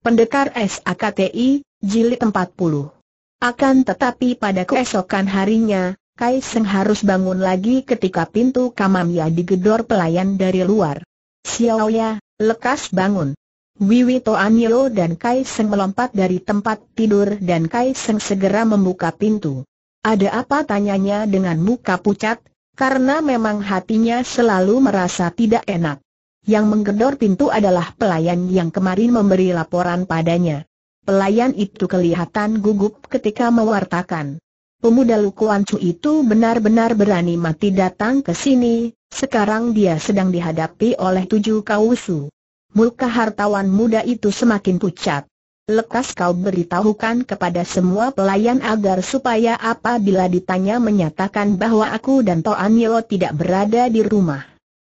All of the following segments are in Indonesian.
Pendekar SAKTI, Jilid 40. Akan tetapi pada keesokan harinya, Kai Seng harus bangun lagi ketika pintu kamarnya digedor pelayan dari luar. Xiaoya, lekas bangun. Wiwi Toanio dan Kai Seng melompat dari tempat tidur dan Kai Seng segera membuka pintu. Ada apa tanyanya dengan muka pucat, karena memang hatinya selalu merasa tidak enak. Yang menggedor pintu adalah pelayan yang kemarin memberi laporan padanya. Pelayan itu kelihatan gugup ketika mewartakan. Pemuda Lukuan itu benar-benar berani mati datang ke sini, sekarang dia sedang dihadapi oleh tujuh kausu. Muka hartawan muda itu semakin pucat. Lekas kau beritahukan kepada semua pelayan agar supaya apabila ditanya menyatakan bahwa aku dan Toan Yeo tidak berada di rumah.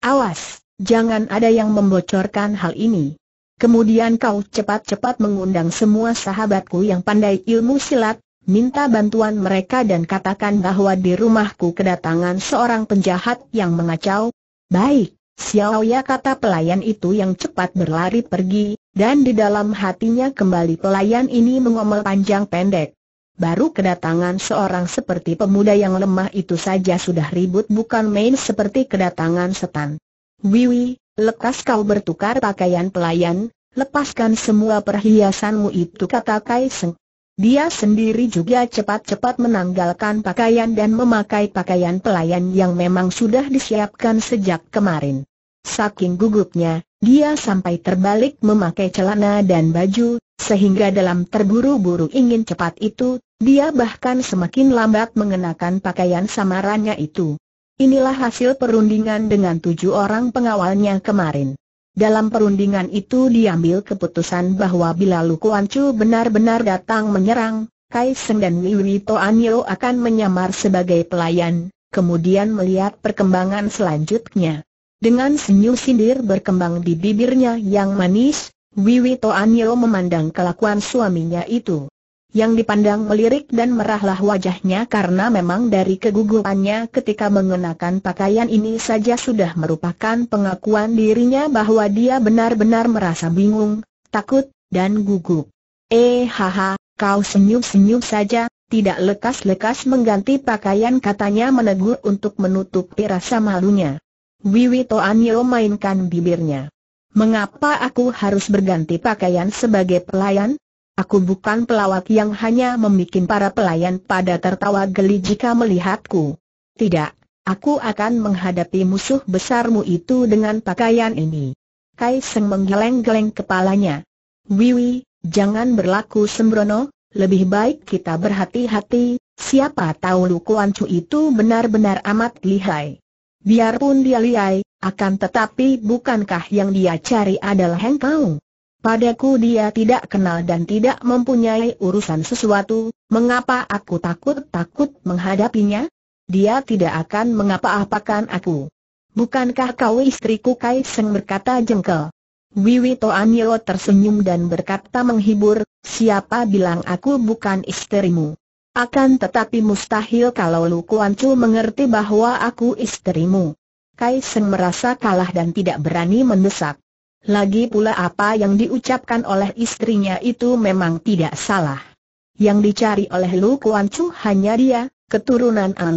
Awas! Jangan ada yang membocorkan hal ini. Kemudian kau cepat-cepat mengundang semua sahabatku yang pandai ilmu silat, minta bantuan mereka dan katakan bahwa di rumahku kedatangan seorang penjahat yang mengacau. Baik, Xiao Ya kata pelayan itu yang cepat berlari pergi, dan di dalam hatinya kembali pelayan ini mengomel panjang pendek. Baru kedatangan seorang seperti pemuda yang lemah itu saja sudah ribut bukan main seperti kedatangan setan. Wiwi, lekas kau bertukar pakaian pelayan, lepaskan semua perhiasanmu itu kata Kaiseng. Dia sendiri juga cepat-cepat menanggalkan pakaian dan memakai pakaian pelayan yang memang sudah disiapkan sejak kemarin. Saking gugupnya, dia sampai terbalik memakai celana dan baju, sehingga dalam terburu-buru ingin cepat itu, dia bahkan semakin lambat mengenakan pakaian samarannya itu. Inilah hasil perundingan dengan tujuh orang pengawalnya kemarin. Dalam perundingan itu diambil keputusan bahwa bila Lu Chu benar-benar datang menyerang, Kai Seng dan Wiwi Toanyo akan menyamar sebagai pelayan, kemudian melihat perkembangan selanjutnya. Dengan senyum sindir berkembang di bibirnya yang manis, Wiwi Toanyo memandang kelakuan suaminya itu yang dipandang melirik dan merahlah wajahnya karena memang dari kegugupannya ketika mengenakan pakaian ini saja sudah merupakan pengakuan dirinya bahwa dia benar-benar merasa bingung, takut, dan gugup. Eh haha, kau senyum-senyum saja, tidak lekas-lekas mengganti pakaian katanya menegur untuk menutupi rasa malunya. Wiwi Toanyo mainkan bibirnya. Mengapa aku harus berganti pakaian sebagai pelayan? Aku bukan pelawak yang hanya membuat para pelayan pada tertawa geli jika melihatku. Tidak, aku akan menghadapi musuh besarmu itu dengan pakaian ini. Kai Seng menggeleng-geleng kepalanya. Wiwi, jangan berlaku sembrono, lebih baik kita berhati-hati, siapa tahu Lu Kuan itu benar-benar amat lihai. Biarpun dia lihai, akan tetapi bukankah yang dia cari adalah Heng Padaku dia tidak kenal dan tidak mempunyai urusan sesuatu, mengapa aku takut-takut menghadapinya? Dia tidak akan mengapa-apakan aku. Bukankah kau istriku Kai Seng berkata jengkel? Wiwi Toanyo tersenyum dan berkata menghibur, siapa bilang aku bukan istrimu? Akan tetapi mustahil kalau Lu Kuan Chu mengerti bahwa aku istrimu. Kai Seng merasa kalah dan tidak berani mendesak. Lagi pula apa yang diucapkan oleh istrinya itu memang tidak salah. Yang dicari oleh Lu Kuan Chu hanya dia, keturunan An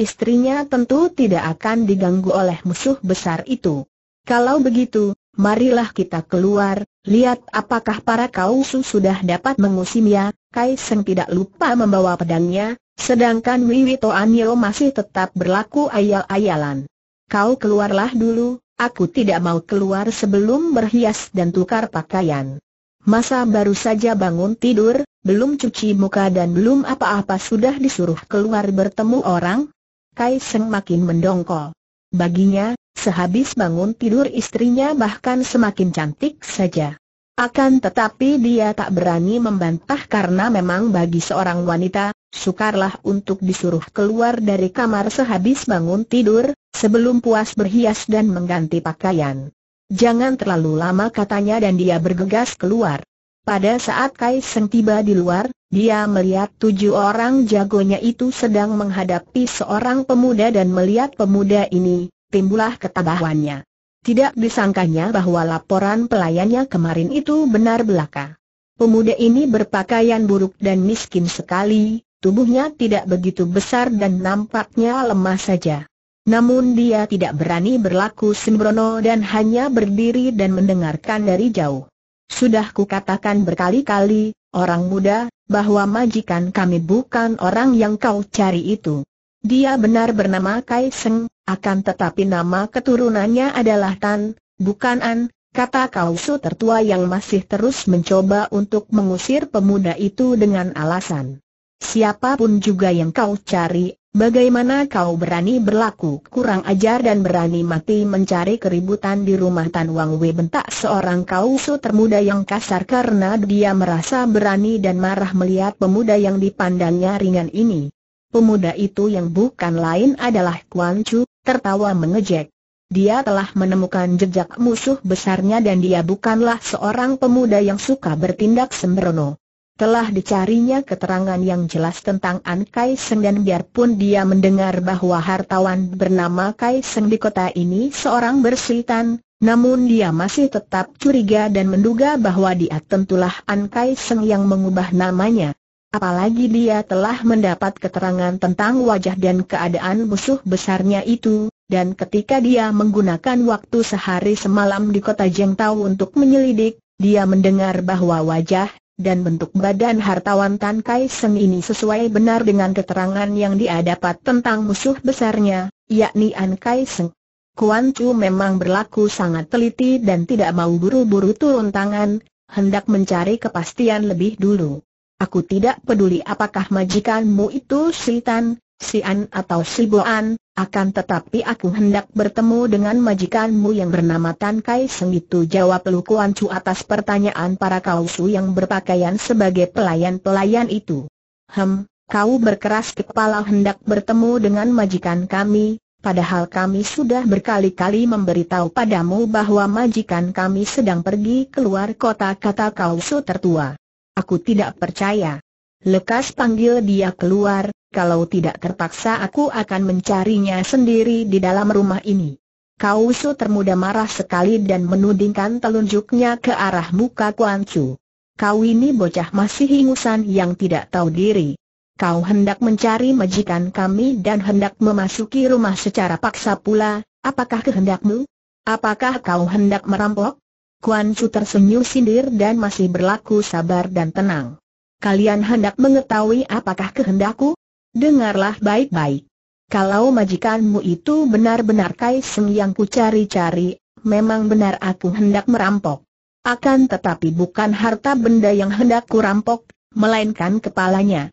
Istrinya tentu tidak akan diganggu oleh musuh besar itu. Kalau begitu, marilah kita keluar, lihat apakah para kausu sudah dapat mengusimnya. Seng tidak lupa membawa pedangnya, sedangkan Wiwito Anio masih tetap berlaku ayal-ayalan. Kau keluarlah dulu, Aku tidak mau keluar sebelum berhias dan tukar pakaian. Masa baru saja bangun tidur, belum cuci muka dan belum apa-apa sudah disuruh keluar bertemu orang? Kai Seng makin mendongkol. Baginya, sehabis bangun tidur istrinya bahkan semakin cantik saja. Akan tetapi dia tak berani membantah karena memang bagi seorang wanita, sukarlah untuk disuruh keluar dari kamar sehabis bangun tidur, sebelum puas berhias dan mengganti pakaian. Jangan terlalu lama katanya dan dia bergegas keluar. Pada saat Kai Seng tiba di luar, dia melihat tujuh orang jagonya itu sedang menghadapi seorang pemuda dan melihat pemuda ini, timbullah ketabahannya. Tidak disangkanya bahwa laporan pelayannya kemarin itu benar belaka. Pemuda ini berpakaian buruk dan miskin sekali, tubuhnya tidak begitu besar dan nampaknya lemah saja. Namun dia tidak berani berlaku sembrono dan hanya berdiri dan mendengarkan dari jauh. Sudah kukatakan berkali-kali, orang muda, bahwa majikan kami bukan orang yang kau cari itu. Dia benar bernama Kai Seng, akan tetapi nama keturunannya adalah Tan, bukan An, kata Kausu tertua yang masih terus mencoba untuk mengusir pemuda itu dengan alasan. Siapapun juga yang kau cari, Bagaimana kau berani berlaku kurang ajar dan berani mati mencari keributan di rumah Tan Wang Wei bentak seorang kausu termuda yang kasar karena dia merasa berani dan marah melihat pemuda yang dipandangnya ringan ini. Pemuda itu yang bukan lain adalah Kuan Chu, tertawa mengejek. Dia telah menemukan jejak musuh besarnya dan dia bukanlah seorang pemuda yang suka bertindak sembrono. Telah dicarinya keterangan yang jelas tentang An Kai Seng dan biarpun dia mendengar bahwa hartawan bernama Kai Seng di kota ini seorang bersultan, namun dia masih tetap curiga dan menduga bahwa dia tentulah An Kai Seng yang mengubah namanya. Apalagi dia telah mendapat keterangan tentang wajah dan keadaan musuh besarnya itu, dan ketika dia menggunakan waktu sehari semalam di kota Jengtau untuk menyelidik, dia mendengar bahwa wajah dan bentuk badan hartawan Tan Kai Seng ini sesuai benar dengan keterangan yang dia dapat tentang musuh besarnya, yakni An Kai Seng. Kuan Chu memang berlaku sangat teliti dan tidak mau buru-buru turun tangan, hendak mencari kepastian lebih dulu. Aku tidak peduli apakah majikanmu itu si Tan, si An atau si Boan, akan tetapi aku hendak bertemu dengan majikanmu yang bernama Tan Kai Seng itu jawab Lu Kuan Chu atas pertanyaan para kausu yang berpakaian sebagai pelayan-pelayan itu. Hem, kau berkeras kepala hendak bertemu dengan majikan kami, Padahal kami sudah berkali-kali memberitahu padamu bahwa majikan kami sedang pergi keluar kota kata kausu tertua. Aku tidak percaya. Lekas panggil dia keluar, kalau tidak terpaksa aku akan mencarinya sendiri di dalam rumah ini. Kau Kausu termuda marah sekali dan menudingkan telunjuknya ke arah muka Kuan Chu. Kau ini bocah masih ingusan yang tidak tahu diri. Kau hendak mencari majikan kami dan hendak memasuki rumah secara paksa pula, apakah kehendakmu? Apakah kau hendak merampok? Kuan Chu tersenyum sindir dan masih berlaku sabar dan tenang. Kalian hendak mengetahui apakah kehendakku? Dengarlah baik-baik. Kalau majikanmu itu benar-benar Kaiseng yang ku cari-cari, memang benar aku hendak merampok. Akan tetapi bukan harta benda yang hendak ku rampok, melainkan kepalanya.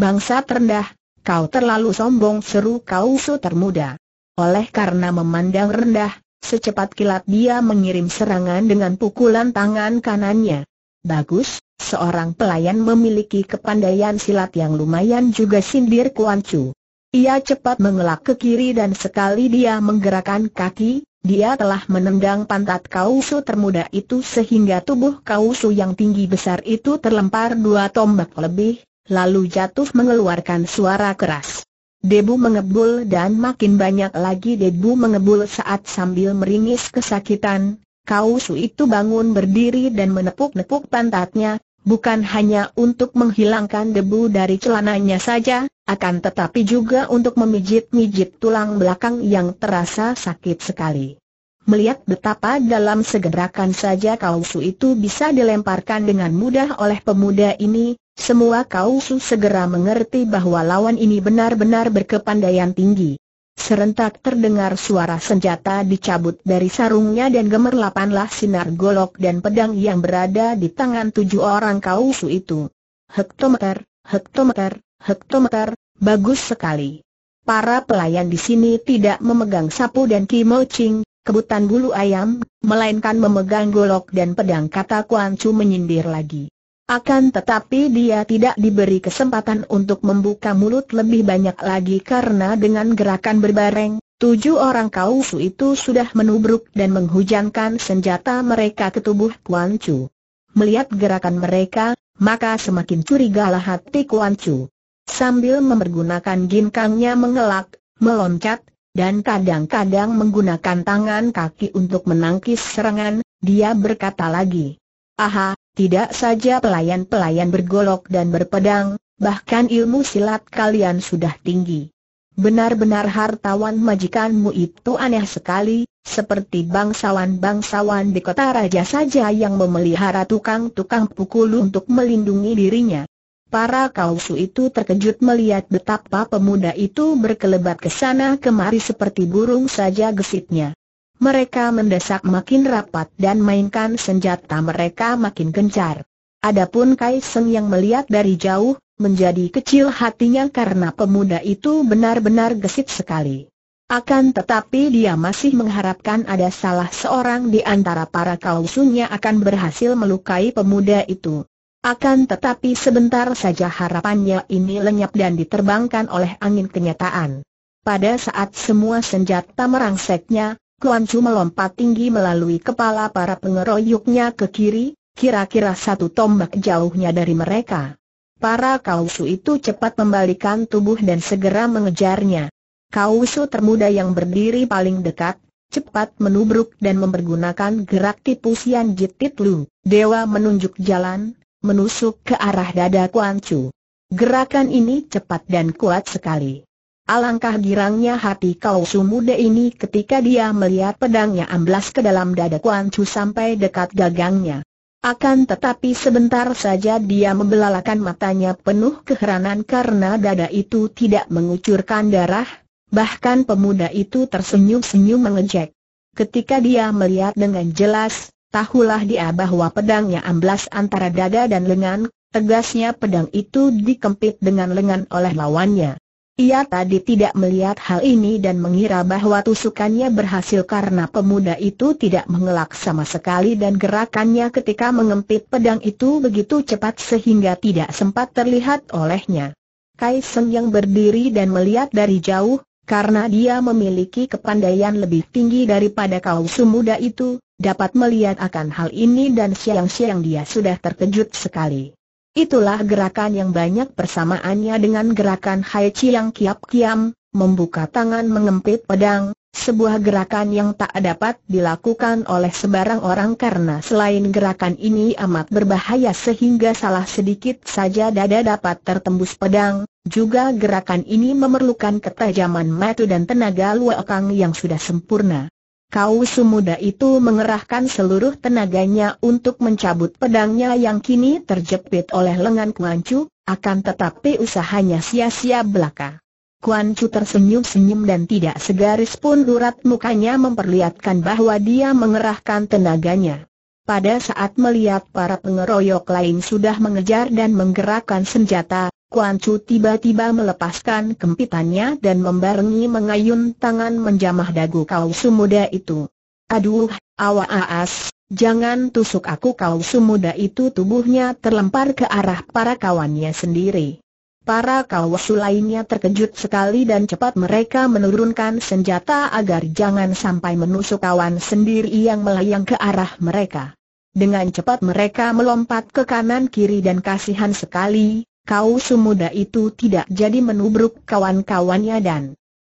Bangsa terendah, kau terlalu sombong seru kau termuda. Oleh karena memandang rendah, secepat kilat dia mengirim serangan dengan pukulan tangan kanannya. Bagus, seorang pelayan memiliki kepandaian silat yang lumayan juga sindir Kuan Chu. Ia cepat mengelak ke kiri dan sekali dia menggerakkan kaki, dia telah menendang pantat kausu termuda itu sehingga tubuh kausu yang tinggi besar itu terlempar dua tombak lebih, lalu jatuh mengeluarkan suara keras. Debu mengebul dan makin banyak lagi debu mengebul saat sambil meringis kesakitan, Kausu itu bangun berdiri dan menepuk-nepuk pantatnya, bukan hanya untuk menghilangkan debu dari celananya saja, akan tetapi juga untuk memijit-mijit tulang belakang yang terasa sakit sekali. Melihat betapa dalam segerakan saja kausu itu bisa dilemparkan dengan mudah oleh pemuda ini, semua kausu segera mengerti bahwa lawan ini benar-benar berkepandaian tinggi. Serentak terdengar suara senjata dicabut dari sarungnya dan gemerlapanlah sinar golok dan pedang yang berada di tangan tujuh orang kausu itu. Hektometer, hektometer, hektometer, bagus sekali. Para pelayan di sini tidak memegang sapu dan kimocing, kebutan bulu ayam, melainkan memegang golok dan pedang kata Kuan Chu menyindir lagi. Akan tetapi dia tidak diberi kesempatan untuk membuka mulut lebih banyak lagi karena dengan gerakan berbareng, tujuh orang kausu itu sudah menubruk dan menghujankan senjata mereka ke tubuh Kuan Chu. Melihat gerakan mereka, maka semakin curigalah hati Kuan Chu. Sambil mempergunakan ginkangnya mengelak, meloncat, dan kadang-kadang menggunakan tangan kaki untuk menangkis serangan, dia berkata lagi. Aha, tidak saja pelayan-pelayan bergolok dan berpedang, bahkan ilmu silat kalian sudah tinggi. Benar-benar hartawan majikanmu itu aneh sekali, seperti bangsawan-bangsawan di kota raja saja yang memelihara tukang-tukang pukul untuk melindungi dirinya. Para kausu itu terkejut melihat betapa pemuda itu berkelebat ke sana kemari seperti burung saja gesitnya. Mereka mendesak makin rapat dan mainkan senjata mereka makin gencar. Adapun Kaiseng yang melihat dari jauh, menjadi kecil hatinya karena pemuda itu benar-benar gesit sekali. Akan tetapi dia masih mengharapkan ada salah seorang di antara para kausunya akan berhasil melukai pemuda itu. Akan tetapi sebentar saja harapannya ini lenyap dan diterbangkan oleh angin kenyataan. Pada saat semua senjata merangseknya, Kuan Chu melompat tinggi melalui kepala para pengeroyoknya ke kiri, kira-kira satu tombak jauhnya dari mereka. Para kausu itu cepat membalikan tubuh dan segera mengejarnya. Kausu termuda yang berdiri paling dekat, cepat menubruk dan mempergunakan gerak tipu Sian Jitit Lu. Dewa menunjuk jalan, menusuk ke arah dada Kuan Chu. Gerakan ini cepat dan kuat sekali. Alangkah girangnya hati kau sumude ini ketika dia melihat pedangnya amblas ke dalam dada Kuan Chu sampai dekat gagangnya. Akan tetapi sebentar saja dia membelalakan matanya penuh keheranan karena dada itu tidak mengucurkan darah, bahkan pemuda itu tersenyum-senyum mengejek. Ketika dia melihat dengan jelas, tahulah dia bahwa pedangnya amblas antara dada dan lengan, tegasnya pedang itu dikempit dengan lengan oleh lawannya. Ia tadi tidak melihat hal ini dan mengira bahwa tusukannya berhasil karena pemuda itu tidak mengelak sama sekali dan gerakannya ketika mengempit pedang itu begitu cepat sehingga tidak sempat terlihat olehnya. Kaisen yang berdiri dan melihat dari jauh, karena dia memiliki kepandaian lebih tinggi daripada kau, sumuda itu, dapat melihat akan hal ini dan siang-siang dia sudah terkejut sekali. Itulah gerakan yang banyak persamaannya dengan gerakan Hai yang Kiap Kiam, membuka tangan mengempit pedang, sebuah gerakan yang tak dapat dilakukan oleh sebarang orang karena selain gerakan ini amat berbahaya sehingga salah sedikit saja dada dapat tertembus pedang, juga gerakan ini memerlukan ketajaman mata dan tenaga luakang yang sudah sempurna. Kau Sumuda itu mengerahkan seluruh tenaganya untuk mencabut pedangnya yang kini terjepit oleh lengan Kuan Chu, akan tetapi usahanya sia-sia belaka. Kuan Chu tersenyum-senyum dan tidak segaris pun urat mukanya memperlihatkan bahwa dia mengerahkan tenaganya. Pada saat melihat para pengeroyok lain sudah mengejar dan menggerakkan senjata, Kuan Chu tiba-tiba melepaskan kempitannya dan membarengi mengayun tangan menjamah dagu kau sumuda itu. Aduh, awa aas, jangan tusuk aku kau sumuda itu tubuhnya terlempar ke arah para kawannya sendiri. Para kausu lainnya terkejut sekali dan cepat mereka menurunkan senjata agar jangan sampai menusuk kawan sendiri yang melayang ke arah mereka. Dengan cepat mereka melompat ke kanan kiri dan kasihan sekali, kau semuda itu tidak jadi menubruk kawan-kawannya dan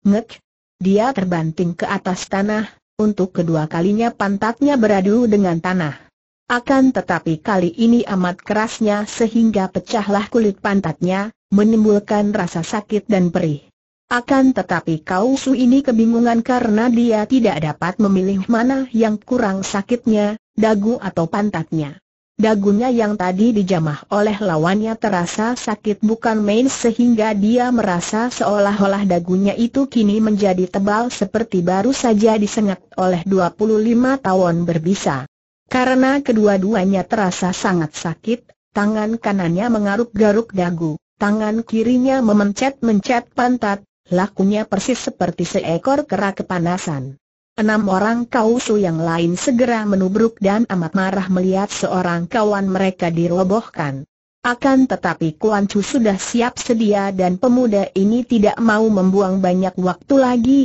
ngek. Dia terbanting ke atas tanah, untuk kedua kalinya pantatnya beradu dengan tanah. Akan tetapi kali ini amat kerasnya sehingga pecahlah kulit pantatnya, menimbulkan rasa sakit dan perih. Akan tetapi Kau Su ini kebingungan karena dia tidak dapat memilih mana yang kurang sakitnya, dagu atau pantatnya. Dagunya yang tadi dijamah oleh lawannya terasa sakit bukan main sehingga dia merasa seolah-olah dagunya itu kini menjadi tebal seperti baru saja disengat oleh 25 tahun berbisa. Karena kedua-duanya terasa sangat sakit, tangan kanannya mengaruk-garuk dagu, tangan kirinya memencet-mencet pantat, lakunya persis seperti seekor kera kepanasan. Enam orang kausu yang lain segera menubruk dan amat marah melihat seorang kawan mereka dirobohkan. Akan tetapi Kuan Chu sudah siap sedia dan pemuda ini tidak mau membuang banyak waktu lagi.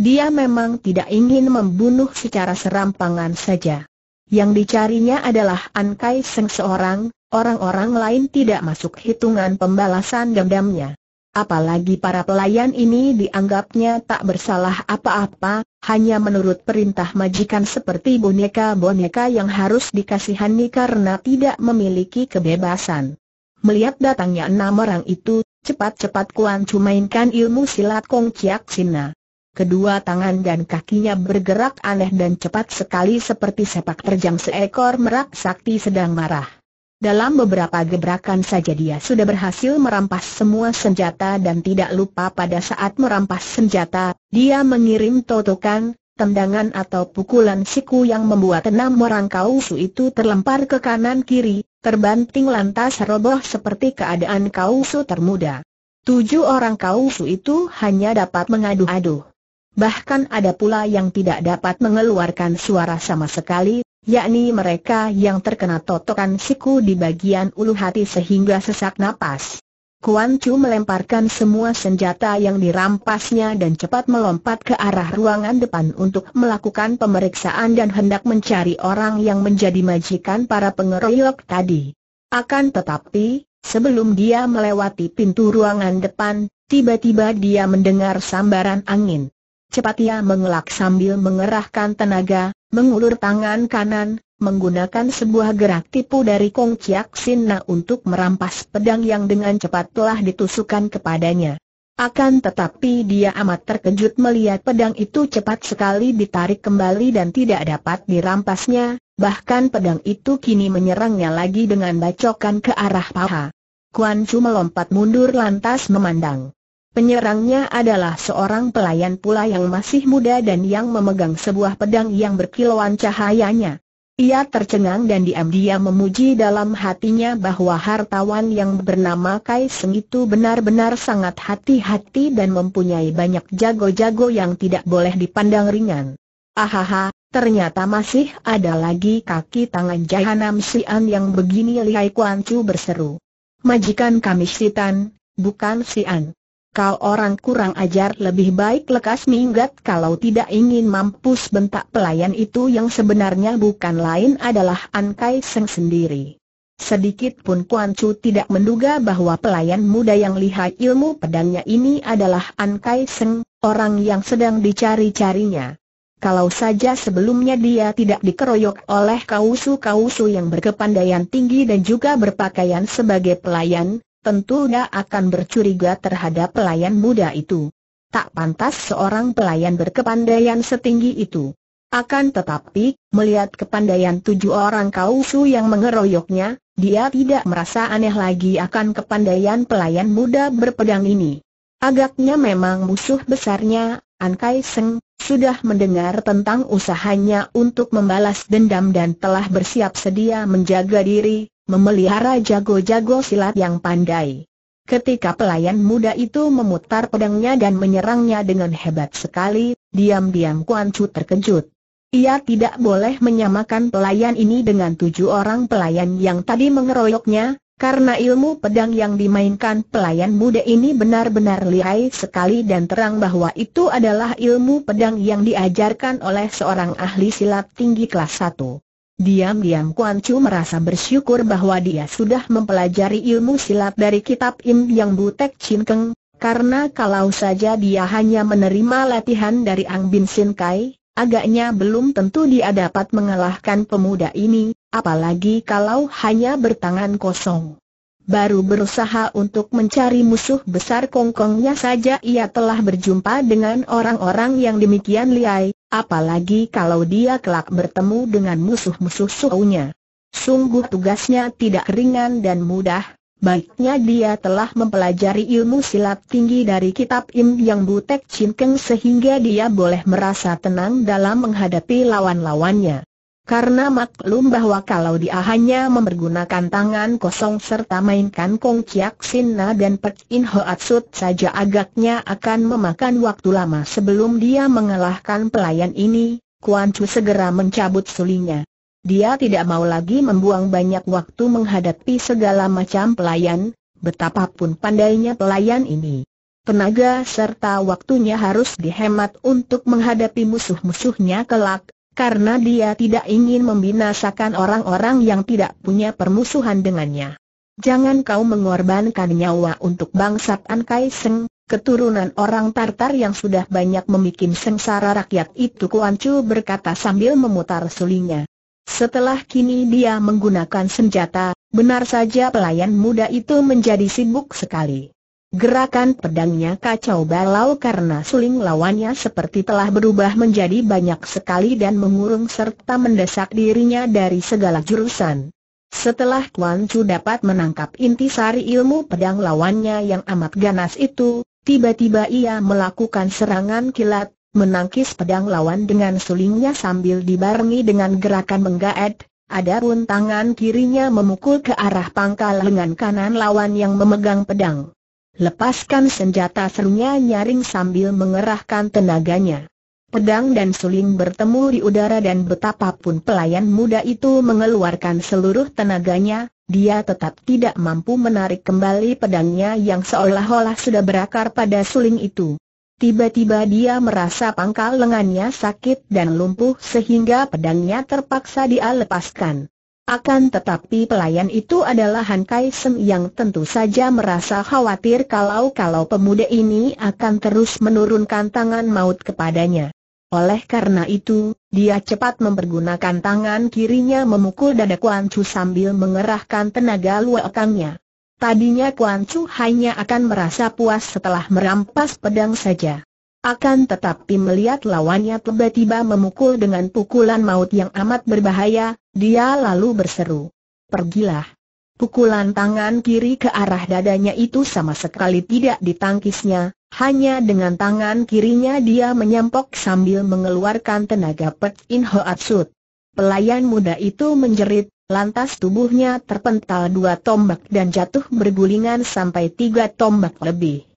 Dia memang tidak ingin membunuh secara serampangan saja. Yang dicarinya adalah An Kai Seng seorang, orang-orang lain tidak masuk hitungan pembalasan dendamnya. Apalagi para pelayan ini dianggapnya tak bersalah apa-apa, hanya menurut perintah majikan seperti boneka-boneka yang harus dikasihani karena tidak memiliki kebebasan. Melihat datangnya enam orang itu, cepat-cepat Kuan Chu mainkan ilmu silat Kong Chiak Sina. Kedua tangan dan kakinya bergerak aneh dan cepat sekali seperti sepak terjang seekor merak sakti sedang marah. Dalam beberapa gebrakan saja dia sudah berhasil merampas semua senjata dan tidak lupa pada saat merampas senjata, dia mengirim totokan, tendangan atau pukulan siku yang membuat enam orang kausu itu terlempar ke kanan kiri, terbanting lantas roboh seperti keadaan kausu termuda. Tujuh orang kausu itu hanya dapat mengadu-adu. Bahkan ada pula yang tidak dapat mengeluarkan suara sama sekali, yakni mereka yang terkena totokan siku di bagian ulu hati sehingga sesak napas. Kuan Chu melemparkan semua senjata yang dirampasnya dan cepat melompat ke arah ruangan depan untuk melakukan pemeriksaan dan hendak mencari orang yang menjadi majikan para pengeroyok tadi. Akan tetapi, sebelum dia melewati pintu ruangan depan, tiba-tiba dia mendengar sambaran angin. Cepat ia mengelak sambil mengerahkan tenaga, mengulur tangan kanan, menggunakan sebuah gerak tipu dari Kong Chiak Sin untuk merampas pedang yang dengan cepat telah ditusukkan kepadanya. Akan tetapi dia amat terkejut melihat pedang itu cepat sekali ditarik kembali dan tidak dapat dirampasnya, bahkan pedang itu kini menyerangnya lagi dengan bacokan ke arah paha. Kuan Chu melompat mundur lantas memandang. Penyerangnya adalah seorang pelayan pula yang masih muda dan yang memegang sebuah pedang yang berkilauan cahayanya. Ia tercengang dan diam-diam memuji dalam hatinya bahwa hartawan yang bernama Kai Seng itu benar-benar sangat hati-hati dan mempunyai banyak jago-jago yang tidak boleh dipandang ringan. Ahaha, ternyata masih ada lagi kaki tangan Jahanam Sian yang begini lihai Kuan Chu berseru. Majikan kami Sitan, bukan Sian. Kau orang kurang ajar lebih baik lekas minggat kalau tidak ingin mampus bentak pelayan itu yang sebenarnya bukan lain adalah An Kai Seng sendiri. Sedikit pun Kuan Chu tidak menduga bahwa pelayan muda yang lihat ilmu pedangnya ini adalah An Kai Seng, orang yang sedang dicari-carinya. Kalau saja sebelumnya dia tidak dikeroyok oleh kausu-kausu yang berkepandaian tinggi dan juga berpakaian sebagai pelayan, Tentu dia akan bercuriga terhadap pelayan muda itu. Tak pantas seorang pelayan berkepandaian setinggi itu. Akan tetapi, melihat kepandaian tujuh orang kausu yang mengeroyoknya, dia tidak merasa aneh lagi akan kepandaian pelayan muda berpedang ini. Agaknya memang musuh besarnya, An Kai Seng, sudah mendengar tentang usahanya untuk membalas dendam dan telah bersiap sedia menjaga diri, memelihara jago-jago silat yang pandai. Ketika pelayan muda itu memutar pedangnya dan menyerangnya dengan hebat sekali, diam-diam Kuan Chu terkejut. Ia tidak boleh menyamakan pelayan ini dengan tujuh orang pelayan yang tadi mengeroyoknya, karena ilmu pedang yang dimainkan pelayan muda ini benar-benar lihai sekali dan terang bahwa itu adalah ilmu pedang yang diajarkan oleh seorang ahli silat tinggi kelas 1. Diam-diam Kuan Chu merasa bersyukur bahwa dia sudah mempelajari ilmu silat dari kitab Im Yang Butek Chin Keng, karena kalau saja dia hanya menerima latihan dari Ang Bin Sin Kai, agaknya belum tentu dia dapat mengalahkan pemuda ini, apalagi kalau hanya bertangan kosong. Baru berusaha untuk mencari musuh besar Kongkongnya saja ia telah berjumpa dengan orang-orang yang demikian liai, Apalagi kalau dia kelak bertemu dengan musuh-musuh suhunya. Sungguh tugasnya tidak ringan dan mudah, baiknya dia telah mempelajari ilmu silat tinggi dari kitab Im Yang Butek Chin Keng sehingga dia boleh merasa tenang dalam menghadapi lawan-lawannya. Karena maklum bahwa kalau dia hanya mempergunakan tangan kosong serta mainkan Kong Chiak Sinna dan Pek In Hoat Sut saja agaknya akan memakan waktu lama sebelum dia mengalahkan pelayan ini, Kuan Chu segera mencabut sulingnya. Dia tidak mau lagi membuang banyak waktu menghadapi segala macam pelayan, betapapun pandainya pelayan ini. Tenaga serta waktunya harus dihemat untuk menghadapi musuh-musuhnya kelak, karena dia tidak ingin membinasakan orang-orang yang tidak punya permusuhan dengannya. Jangan kau mengorbankan nyawa untuk bangsa Ankai Seng, keturunan orang Tartar yang sudah banyak memikim sengsara rakyat itu Kuan Chu berkata sambil memutar sulingnya. Setelah kini dia menggunakan senjata, benar saja pelayan muda itu menjadi sibuk sekali. Gerakan pedangnya kacau balau karena suling lawannya seperti telah berubah menjadi banyak sekali dan mengurung serta mendesak dirinya dari segala jurusan. Setelah Kuan Chu dapat menangkap inti sari ilmu pedang lawannya yang amat ganas itu, tiba-tiba ia melakukan serangan kilat, menangkis pedang lawan dengan sulingnya sambil dibarengi dengan gerakan menggaet, adapun tangan kirinya memukul ke arah pangkal lengan kanan lawan yang memegang pedang. Lepaskan senjata serunya nyaring sambil mengerahkan tenaganya. Pedang dan suling bertemu di udara dan betapapun pelayan muda itu mengeluarkan seluruh tenaganya, dia tetap tidak mampu menarik kembali pedangnya yang seolah-olah sudah berakar pada suling itu. Tiba-tiba dia merasa pangkal lengannya sakit dan lumpuh sehingga pedangnya terpaksa dia lepaskan. Akan tetapi pelayan itu adalah Han Kai Sem yang tentu saja merasa khawatir kalau-kalau pemuda ini akan terus menurunkan tangan maut kepadanya. Oleh karena itu, dia cepat mempergunakan tangan kirinya memukul dada Kuan Chu sambil mengerahkan tenaga luakangnya. Tadinya Kuan Chu hanya akan merasa puas setelah merampas pedang saja. Akan tetapi melihat lawannya tiba-tiba memukul dengan pukulan maut yang amat berbahaya, dia lalu berseru. Pergilah. Pukulan tangan kiri ke arah dadanya itu sama sekali tidak ditangkisnya, hanya dengan tangan kirinya dia menyampok sambil mengeluarkan tenaga pet In ho Hoatsut. Pelayan muda itu menjerit, lantas tubuhnya terpental dua tombak dan jatuh bergulingan sampai tiga tombak lebih.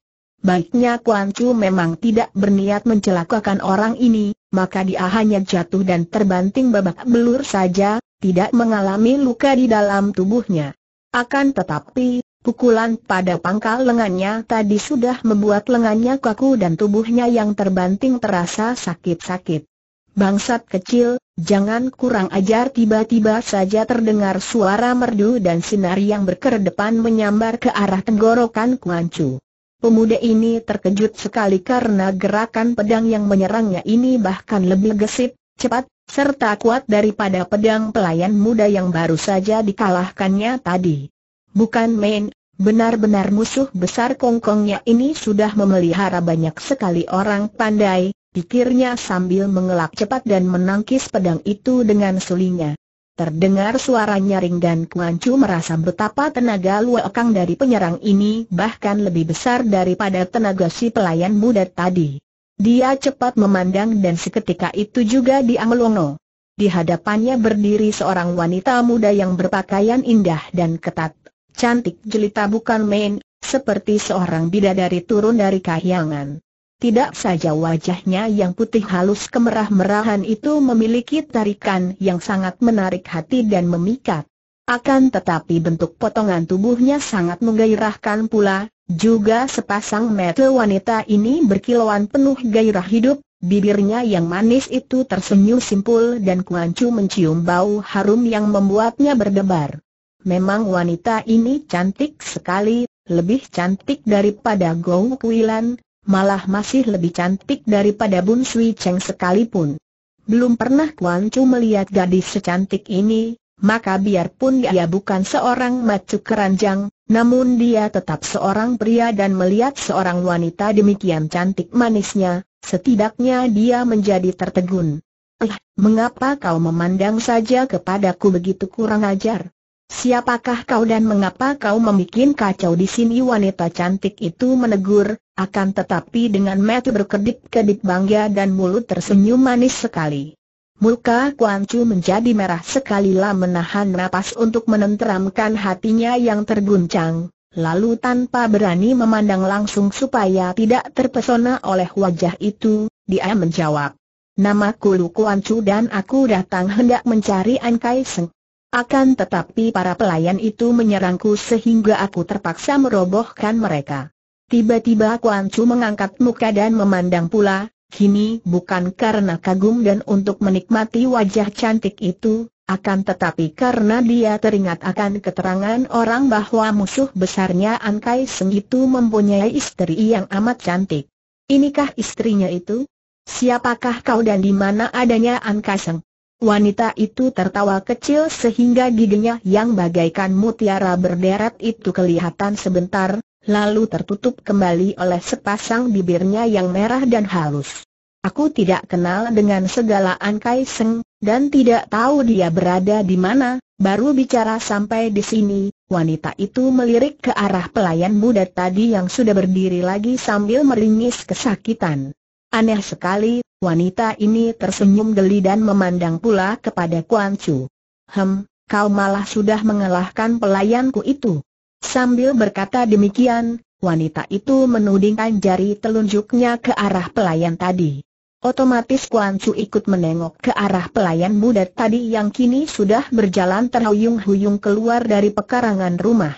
Baiknya Kuan Chu memang tidak berniat mencelakakan orang ini, maka dia hanya jatuh dan terbanting babak belur saja, tidak mengalami luka di dalam tubuhnya. Akan tetapi, pukulan pada pangkal lengannya tadi sudah membuat lengannya kaku dan tubuhnya yang terbanting terasa sakit-sakit. Bangsat kecil, jangan kurang ajar tiba-tiba saja terdengar suara merdu dan sinar yang berkedepan menyambar ke arah tenggorokan Kuan Chu. Pemuda ini terkejut sekali karena gerakan pedang yang menyerangnya ini bahkan lebih gesit, cepat, serta kuat daripada pedang pelayan muda yang baru saja dikalahkannya tadi. Bukan main, benar-benar musuh besar kongkongnya ini sudah memelihara banyak sekali orang pandai, pikirnya sambil mengelak cepat dan menangkis pedang itu dengan sulingnya. Terdengar suara nyaring dan Kuan Chu merasa betapa tenaga luakang dari penyerang ini bahkan lebih besar daripada tenaga si pelayan muda tadi. Dia cepat memandang dan seketika itu juga dia melongo. Di hadapannya berdiri seorang wanita muda yang berpakaian indah dan ketat. Cantik jelita bukan main, seperti seorang bidadari turun dari kahyangan. Tidak saja wajahnya yang putih halus kemerah-merahan itu memiliki tarikan yang sangat menarik hati dan memikat. Akan tetapi bentuk potongan tubuhnya sangat menggairahkan pula, juga sepasang mata wanita ini berkilauan penuh gairah hidup, bibirnya yang manis itu tersenyum simpul dan Kuancu mencium bau harum yang membuatnya berdebar. Memang wanita ini cantik sekali, lebih cantik daripada Gou Kuilan, malah masih lebih cantik daripada Bun Sui Cheng sekalipun. Belum pernah Kuan Chu melihat gadis secantik ini, maka biarpun dia bukan seorang macu keranjang, namun dia tetap seorang pria dan melihat seorang wanita demikian cantik manisnya, setidaknya dia menjadi tertegun. Eh, mengapa kau memandang saja kepadaku begitu kurang ajar? Siapakah kau dan mengapa kau membuat kacau di sini wanita cantik itu menegur, akan tetapi dengan mata berkedip-kedip bangga dan mulut tersenyum manis sekali. Muka Kuan Chu menjadi merah sekali lah menahan napas untuk menenteramkan hatinya yang terguncang, lalu tanpa berani memandang langsung supaya tidak terpesona oleh wajah itu, dia menjawab. Namaku Lu Kuan Chu dan aku datang hendak mencari An Kai Seng. Akan tetapi para pelayan itu menyerangku sehingga aku terpaksa merobohkan mereka. Tiba-tiba Kuan Chu mengangkat muka dan memandang pula, kini bukan karena kagum dan untuk menikmati wajah cantik itu, akan tetapi karena dia teringat akan keterangan orang bahwa musuh besarnya An Kai Seng itu mempunyai istri yang amat cantik. Inikah istrinya itu? Siapakah kau dan di mana adanya An Kai Seng? Wanita itu tertawa kecil sehingga giginya yang bagaikan mutiara berderet itu kelihatan sebentar, lalu tertutup kembali oleh sepasang bibirnya yang merah dan halus. Aku tidak kenal dengan segala An Kai Seng, dan tidak tahu dia berada di mana, baru bicara sampai di sini, wanita itu melirik ke arah pelayan muda tadi yang sudah berdiri lagi sambil meringis kesakitan. Aneh sekali, wanita ini tersenyum geli dan memandang pula kepada Kuan Chu. Hem, kau malah sudah mengalahkan pelayanku itu. Sambil berkata demikian, wanita itu menudingkan jari telunjuknya ke arah pelayan tadi. Otomatis Kuan Chu ikut menengok ke arah pelayan muda tadi yang kini sudah berjalan terhuyung-huyung keluar dari pekarangan rumah.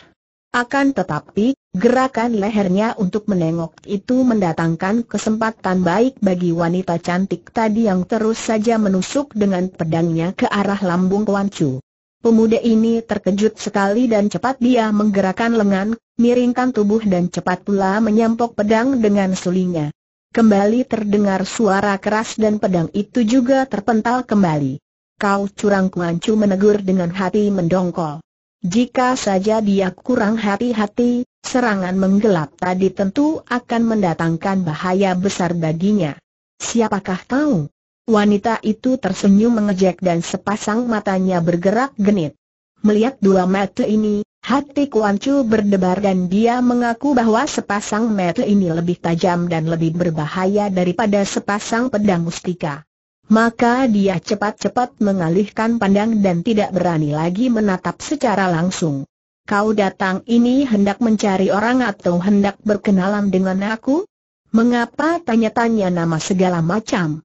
Akan tetapi, gerakan lehernya untuk menengok itu mendatangkan kesempatan baik bagi wanita cantik tadi yang terus saja menusuk dengan pedangnya ke arah lambung Kuan Chu. Pemuda ini terkejut sekali dan cepat dia menggerakkan lengan, miringkan tubuh dan cepat pula menyampok pedang dengan sulingnya. Kembali terdengar suara keras dan pedang itu juga terpental kembali. Kau curang kuancu menegur dengan hati mendongkol. Jika saja dia kurang hati-hati, serangan menggelap tadi tentu akan mendatangkan bahaya besar baginya. Siapakah kau? Wanita itu tersenyum mengejek dan sepasang matanya bergerak genit. Melihat dua mata ini, hati Kuan Chu berdebar dan dia mengaku bahwa sepasang mata ini lebih tajam dan lebih berbahaya daripada sepasang pedang mustika. Maka dia cepat-cepat mengalihkan pandang dan tidak berani lagi menatap secara langsung. Kau datang ini hendak mencari orang atau hendak berkenalan dengan aku? Mengapa tanya-tanya nama segala macam?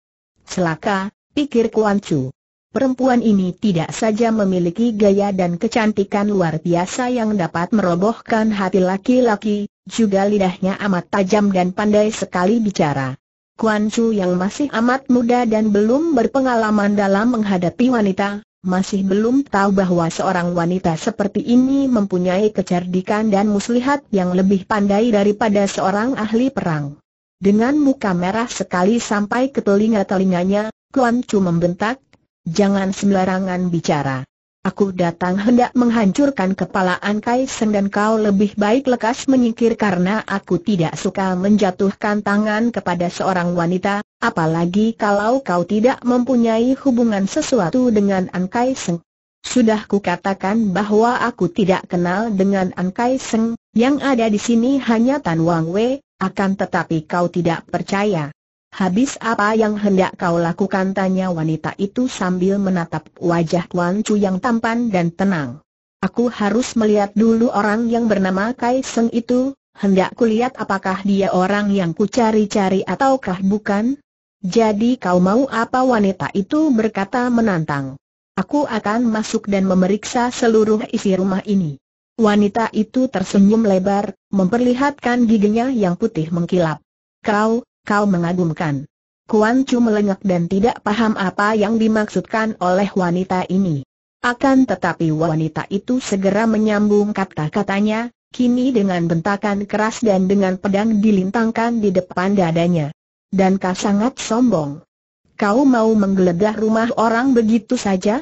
Celaka, pikir Kuan Chu. Perempuan ini tidak saja memiliki gaya dan kecantikan luar biasa yang dapat merobohkan hati laki-laki, juga lidahnya amat tajam dan pandai sekali bicara. Kuan Chu yang masih amat muda dan belum berpengalaman dalam menghadapi wanita, masih belum tahu bahwa seorang wanita seperti ini mempunyai kecerdikan dan muslihat yang lebih pandai daripada seorang ahli perang. Dengan muka merah sekali sampai ke telinga-telinganya, Kuan Chu membentak, jangan sembarangan bicara. Aku datang hendak menghancurkan kepala Angkai Seng dan kau lebih baik lekas menyingkir karena aku tidak suka menjatuhkan tangan kepada seorang wanita, apalagi kalau kau tidak mempunyai hubungan sesuatu dengan Angkai Seng. Sudah katakan bahwa aku tidak kenal dengan Angkai Seng, yang ada di sini hanya Tan Wang Wei, akan tetapi kau tidak percaya. Habis apa yang hendak kau lakukan tanya wanita itu sambil menatap wajah Tuan Chu yang tampan dan tenang. Aku harus melihat dulu orang yang bernama Kai Seng itu, hendak kulihat apakah dia orang yang ku cari-cari ataukah bukan? Jadi kau mau apa wanita itu berkata menantang. Aku akan masuk dan memeriksa seluruh isi rumah ini. Wanita itu tersenyum lebar, memperlihatkan giginya yang putih mengkilap. Kau, kau mengagumkan. Kuan Chu melengak dan tidak paham apa yang dimaksudkan oleh wanita ini. Akan tetapi wanita itu segera menyambung kata-katanya, kini dengan bentakan keras dan dengan pedang dilintangkan di depan dadanya. Dan kau sangat sombong. Kau mau menggeledah rumah orang begitu saja?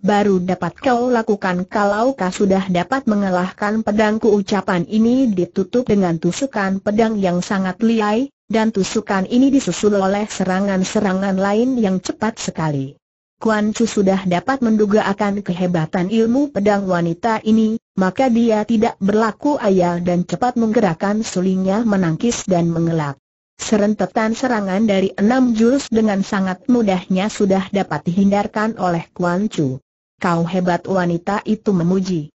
baru dapat kau lakukan kalau kau sudah dapat mengalahkan pedangku ucapan ini ditutup dengan tusukan pedang yang sangat liai, dan tusukan ini disusul oleh serangan-serangan lain yang cepat sekali. Kuan Chu sudah dapat menduga akan kehebatan ilmu pedang wanita ini, maka dia tidak berlaku ayal dan cepat menggerakkan sulingnya menangkis dan mengelak. Serentetan serangan dari enam jurus dengan sangat mudahnya sudah dapat dihindarkan oleh Kuan Chu. Kau hebat wanita itu memuji.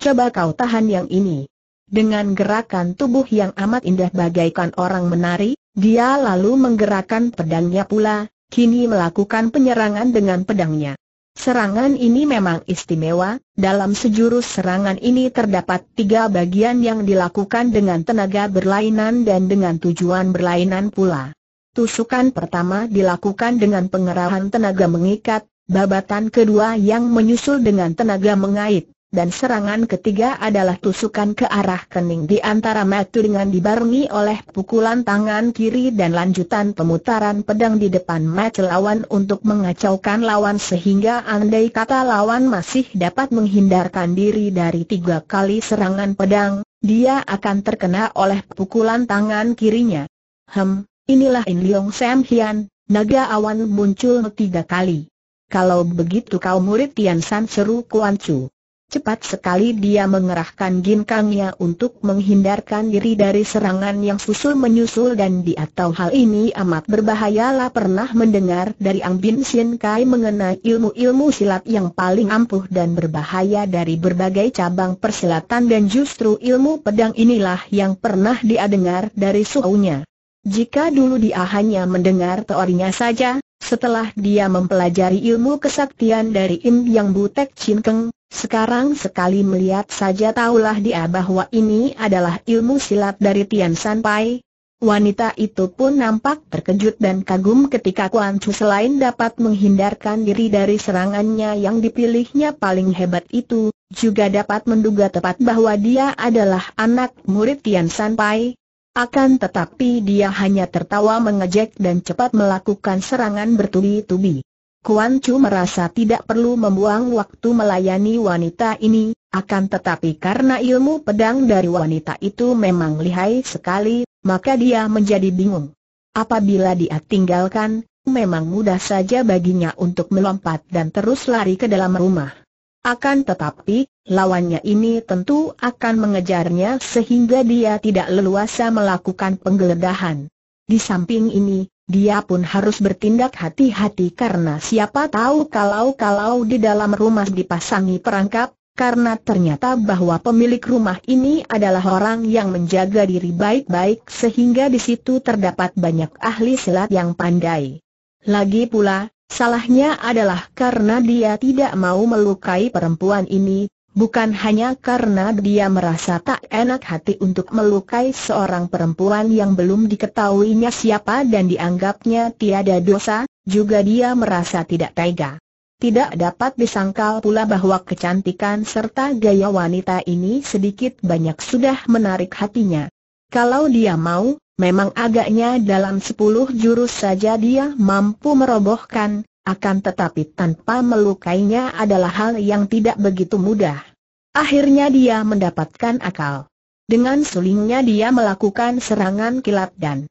Coba kau tahan yang ini. Dengan gerakan tubuh yang amat indah bagaikan orang menari, dia lalu menggerakkan pedangnya pula, kini melakukan penyerangan dengan pedangnya. Serangan ini memang istimewa, dalam sejurus serangan ini terdapat tiga bagian yang dilakukan dengan tenaga berlainan dan dengan tujuan berlainan pula. Tusukan pertama dilakukan dengan pengerahan tenaga mengikat, Babatan kedua yang menyusul dengan tenaga mengait, dan serangan ketiga adalah tusukan ke arah kening di antara mata dengan dibarengi oleh pukulan tangan kiri dan lanjutan pemutaran pedang di depan mata lawan untuk mengacaukan lawan sehingga andai kata lawan masih dapat menghindarkan diri dari tiga kali serangan pedang, dia akan terkena oleh pukulan tangan kirinya. Hem, inilah In Leong Sam Hian, naga awan muncul tiga kali. Kalau begitu kau murid Tian San seru Kuan Chu. Cepat sekali dia mengerahkan ginkangnya untuk menghindarkan diri dari serangan yang susul-menyusul dan di atau hal ini amat berbahaya lah pernah mendengar dari Ang Bin Sien Kai mengenai ilmu-ilmu silat yang paling ampuh dan berbahaya dari berbagai cabang persilatan dan justru ilmu pedang inilah yang pernah dia dengar dari suhunya. Jika dulu dia hanya mendengar teorinya saja, setelah dia mempelajari ilmu kesaktian dari Im Yang Butek Cinkeng, sekarang sekali melihat saja taulah dia bahwa ini adalah ilmu silat dari Tian San Pai. Wanita itu pun nampak terkejut dan kagum ketika Kuan Chu selain dapat menghindarkan diri dari serangannya yang dipilihnya paling hebat itu, juga dapat menduga tepat bahwa dia adalah anak murid Tian San Pai, akan tetapi dia hanya tertawa mengejek dan cepat melakukan serangan bertubi-tubi. Kuan Chu merasa tidak perlu membuang waktu melayani wanita ini, akan tetapi karena ilmu pedang dari wanita itu memang lihai sekali, maka dia menjadi bingung. Apabila dia tinggalkan, memang mudah saja baginya untuk melompat dan terus lari ke dalam rumah. Akan tetapi, lawannya ini tentu akan mengejarnya sehingga dia tidak leluasa melakukan penggeledahan. Di samping ini, dia pun harus bertindak hati-hati karena siapa tahu kalau-kalau di dalam rumah dipasangi perangkap, karena ternyata bahwa pemilik rumah ini adalah orang yang menjaga diri baik-baik sehingga di situ terdapat banyak ahli silat yang pandai. Lagi pula, Salahnya adalah karena dia tidak mau melukai perempuan ini, bukan hanya karena dia merasa tak enak hati untuk melukai seorang perempuan yang belum diketahuinya siapa dan dianggapnya tiada dosa, juga dia merasa tidak tega. Tidak dapat disangkal pula bahwa kecantikan serta gaya wanita ini sedikit banyak sudah menarik hatinya. Kalau dia mau, Memang agaknya dalam sepuluh jurus saja dia mampu merobohkan, akan tetapi tanpa melukainya adalah hal yang tidak begitu mudah. Akhirnya dia mendapatkan akal. Dengan sulingnya dia melakukan serangan kilat dan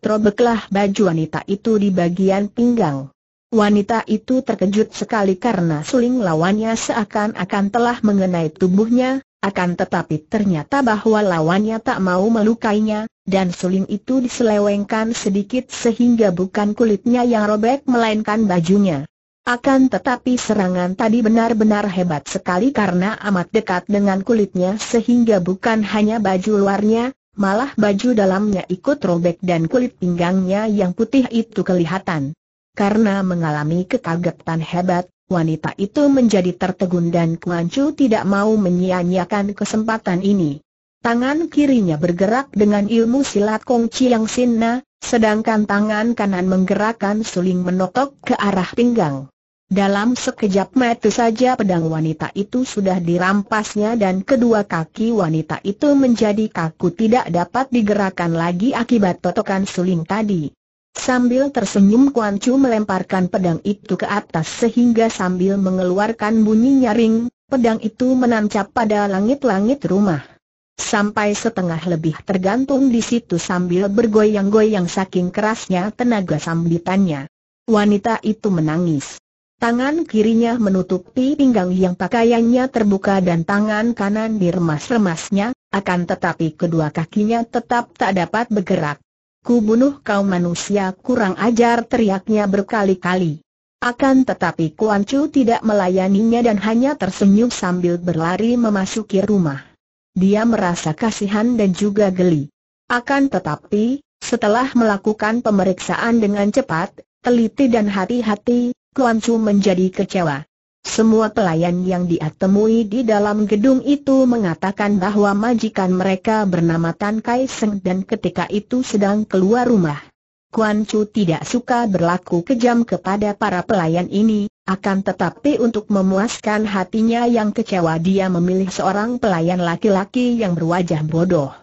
robeklah baju wanita itu di bagian pinggang. Wanita itu terkejut sekali karena suling lawannya seakan-akan telah mengenai tubuhnya, akan tetapi ternyata bahwa lawannya tak mau melukainya, dan suling itu diselewengkan sedikit sehingga bukan kulitnya yang robek melainkan bajunya. Akan tetapi serangan tadi benar-benar hebat sekali karena amat dekat dengan kulitnya sehingga bukan hanya baju luarnya, malah baju dalamnya ikut robek dan kulit pinggangnya yang putih itu kelihatan. Karena mengalami kekagetan hebat, wanita itu menjadi tertegun dan Kuan tidak mau menyia-nyiakan kesempatan ini. Tangan kirinya bergerak dengan ilmu silat Kong Chiang Sinna, sedangkan tangan kanan menggerakkan suling menotok ke arah pinggang. Dalam sekejap mata saja pedang wanita itu sudah dirampasnya dan kedua kaki wanita itu menjadi kaku tidak dapat digerakkan lagi akibat totokan suling tadi. Sambil tersenyum Kuan Chu melemparkan pedang itu ke atas sehingga sambil mengeluarkan bunyi nyaring, pedang itu menancap pada langit-langit rumah. Sampai setengah lebih tergantung di situ sambil bergoyang-goyang saking kerasnya tenaga sambitannya. Wanita itu menangis. Tangan kirinya menutupi pinggang yang pakaiannya terbuka dan tangan kanan diremas-remasnya, akan tetapi kedua kakinya tetap tak dapat bergerak. Ku bunuh kau manusia kurang ajar teriaknya berkali-kali. Akan tetapi Kuan Chu tidak melayaninya dan hanya tersenyum sambil berlari memasuki rumah. Dia merasa kasihan dan juga geli. Akan tetapi, setelah melakukan pemeriksaan dengan cepat, teliti dan hati-hati, Kuan Chu menjadi kecewa. Semua pelayan yang dia temui di dalam gedung itu mengatakan bahwa majikan mereka bernama Tan Kai Seng dan ketika itu sedang keluar rumah. Kuan Chu tidak suka berlaku kejam kepada para pelayan ini, akan tetapi untuk memuaskan hatinya yang kecewa dia memilih seorang pelayan laki-laki yang berwajah bodoh.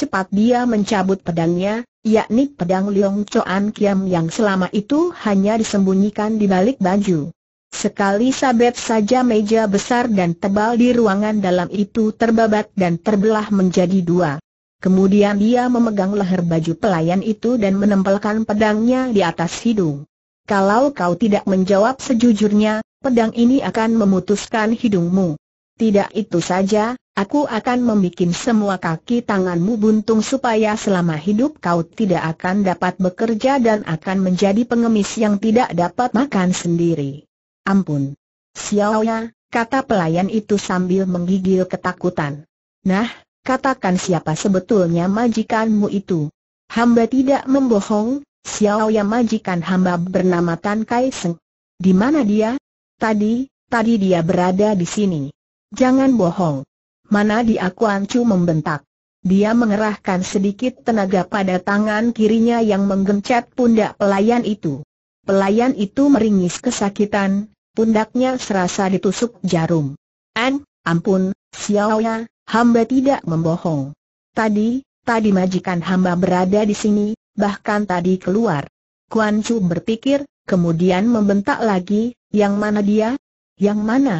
Cepat dia mencabut pedangnya, yakni pedang Leong Choan Kiam yang selama itu hanya disembunyikan di balik baju. Sekali sabet saja meja besar dan tebal di ruangan dalam itu terbabat dan terbelah menjadi dua. Kemudian dia memegang leher baju pelayan itu dan menempelkan pedangnya di atas hidung. Kalau kau tidak menjawab sejujurnya, pedang ini akan memutuskan hidungmu. Tidak itu saja, aku akan membuat semua kaki tanganmu buntung supaya selama hidup kau tidak akan dapat bekerja dan akan menjadi pengemis yang tidak dapat makan sendiri. Ampun. Xiaoya, kata pelayan itu sambil menggigil ketakutan. Nah, katakan siapa sebetulnya majikanmu itu. Hamba tidak membohong, Xiaoya majikan hamba bernama Tan Kai Seng. Di mana dia? Tadi, tadi dia berada di sini. Jangan bohong. Mana dia Ancu membentak. Dia mengerahkan sedikit tenaga pada tangan kirinya yang menggencet pundak pelayan itu. Pelayan itu meringis kesakitan, pundaknya serasa ditusuk jarum. An, ampun, Xiaoya, hamba tidak membohong. Tadi, tadi majikan hamba berada di sini, bahkan tadi keluar. Kuan Chu berpikir, kemudian membentak lagi, yang mana dia? Yang mana?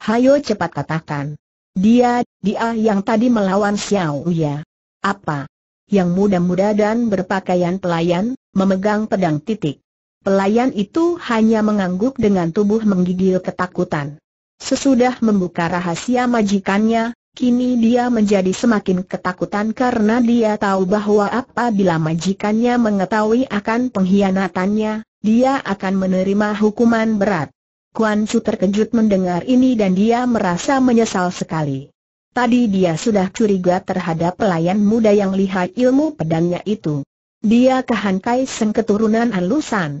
Hayo cepat katakan. Dia, dia yang tadi melawan Xiaoya. Apa? Yang muda-muda dan berpakaian pelayan, memegang pedang titik. Pelayan itu hanya mengangguk dengan tubuh menggigil ketakutan. Sesudah membuka rahasia majikannya, kini dia menjadi semakin ketakutan karena dia tahu bahwa apabila majikannya mengetahui akan pengkhianatannya, dia akan menerima hukuman berat. Kuan Su terkejut mendengar ini dan dia merasa menyesal sekali. Tadi dia sudah curiga terhadap pelayan muda yang lihat ilmu pedangnya itu. Dia kehankai sengketurunan Anlusan. Alusan.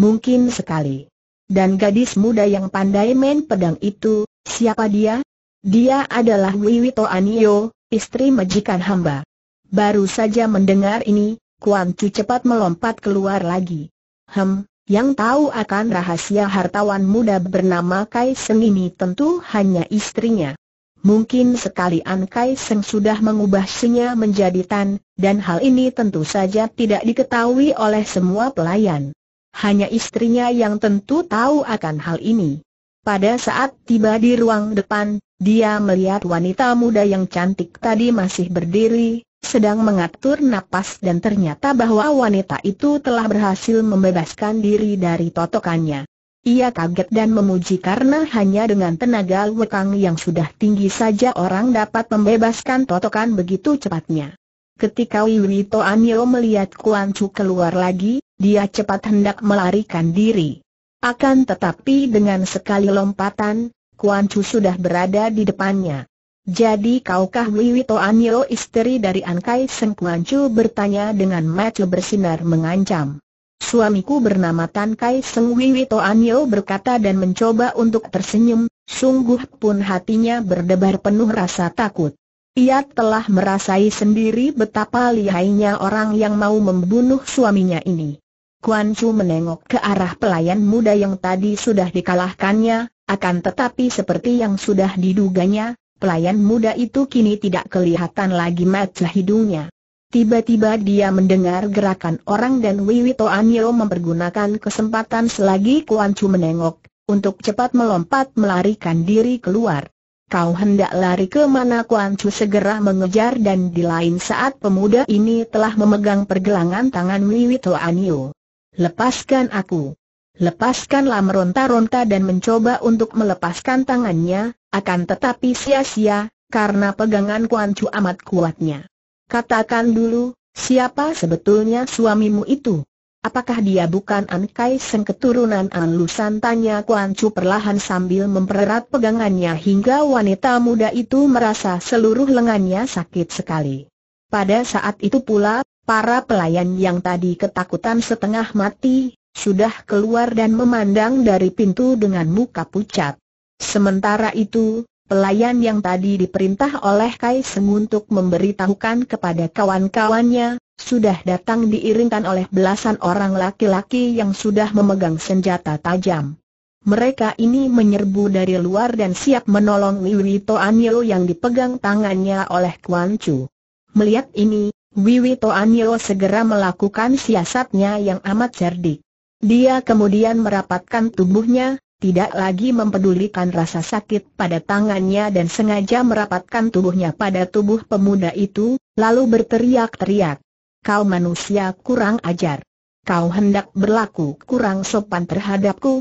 Mungkin sekali. Dan gadis muda yang pandai main pedang itu, siapa dia? Dia adalah Wiwito Anio, istri majikan hamba. Baru saja mendengar ini, Kuan Chu cepat melompat keluar lagi. Hem, yang tahu akan rahasia hartawan muda bernama Kai Seng ini tentu hanya istrinya. Mungkin sekali An Kai Seng sudah mengubah sinya menjadi Tan, dan hal ini tentu saja tidak diketahui oleh semua pelayan hanya istrinya yang tentu tahu akan hal ini. Pada saat tiba di ruang depan, dia melihat wanita muda yang cantik tadi masih berdiri, sedang mengatur napas dan ternyata bahwa wanita itu telah berhasil membebaskan diri dari totokannya. Ia kaget dan memuji karena hanya dengan tenaga lekang yang sudah tinggi saja orang dapat membebaskan totokan begitu cepatnya. Ketika Wiwito Anio melihat Kuan Chu keluar lagi, dia cepat hendak melarikan diri. Akan tetapi dengan sekali lompatan, Kuan Chu sudah berada di depannya. Jadi kaukah Wiwito Anio istri dari Kai Seng Kuan Chu bertanya dengan mata bersinar mengancam. Suamiku bernama Tan Kai Seng Wiwito Anio berkata dan mencoba untuk tersenyum, sungguh pun hatinya berdebar penuh rasa takut. Ia telah merasai sendiri betapa lihainya orang yang mau membunuh suaminya ini. Kuan Chu menengok ke arah pelayan muda yang tadi sudah dikalahkannya, akan tetapi seperti yang sudah diduganya, pelayan muda itu kini tidak kelihatan lagi mata hidungnya. Tiba-tiba dia mendengar gerakan orang dan Wiwito Anio mempergunakan kesempatan selagi Kuan Chu menengok, untuk cepat melompat melarikan diri keluar. Kau hendak lari ke mana Kuan Chu segera mengejar dan di lain saat pemuda ini telah memegang pergelangan tangan Wiwito Anio. Lepaskan aku. Lepaskanlah meronta-ronta dan mencoba untuk melepaskan tangannya, akan tetapi sia-sia, karena pegangan Kuan Chu amat kuatnya. Katakan dulu, siapa sebetulnya suamimu itu? Apakah dia bukan An Kai Seng keturunan An Lusan? Tanya Kuan Chu perlahan sambil mempererat pegangannya hingga wanita muda itu merasa seluruh lengannya sakit sekali. Pada saat itu pula, para pelayan yang tadi ketakutan setengah mati, sudah keluar dan memandang dari pintu dengan muka pucat. Sementara itu, pelayan yang tadi diperintah oleh Kai Seng untuk memberitahukan kepada kawan-kawannya, sudah datang diiringkan oleh belasan orang laki-laki yang sudah memegang senjata tajam. Mereka ini menyerbu dari luar dan siap menolong Wiwito Toanyo yang dipegang tangannya oleh Kuan Chu. Melihat ini, Wiwi Toanyo segera melakukan siasatnya yang amat cerdik. Dia kemudian merapatkan tubuhnya, tidak lagi mempedulikan rasa sakit pada tangannya dan sengaja merapatkan tubuhnya pada tubuh pemuda itu, lalu berteriak-teriak. Kau manusia kurang ajar. Kau hendak berlaku kurang sopan terhadapku.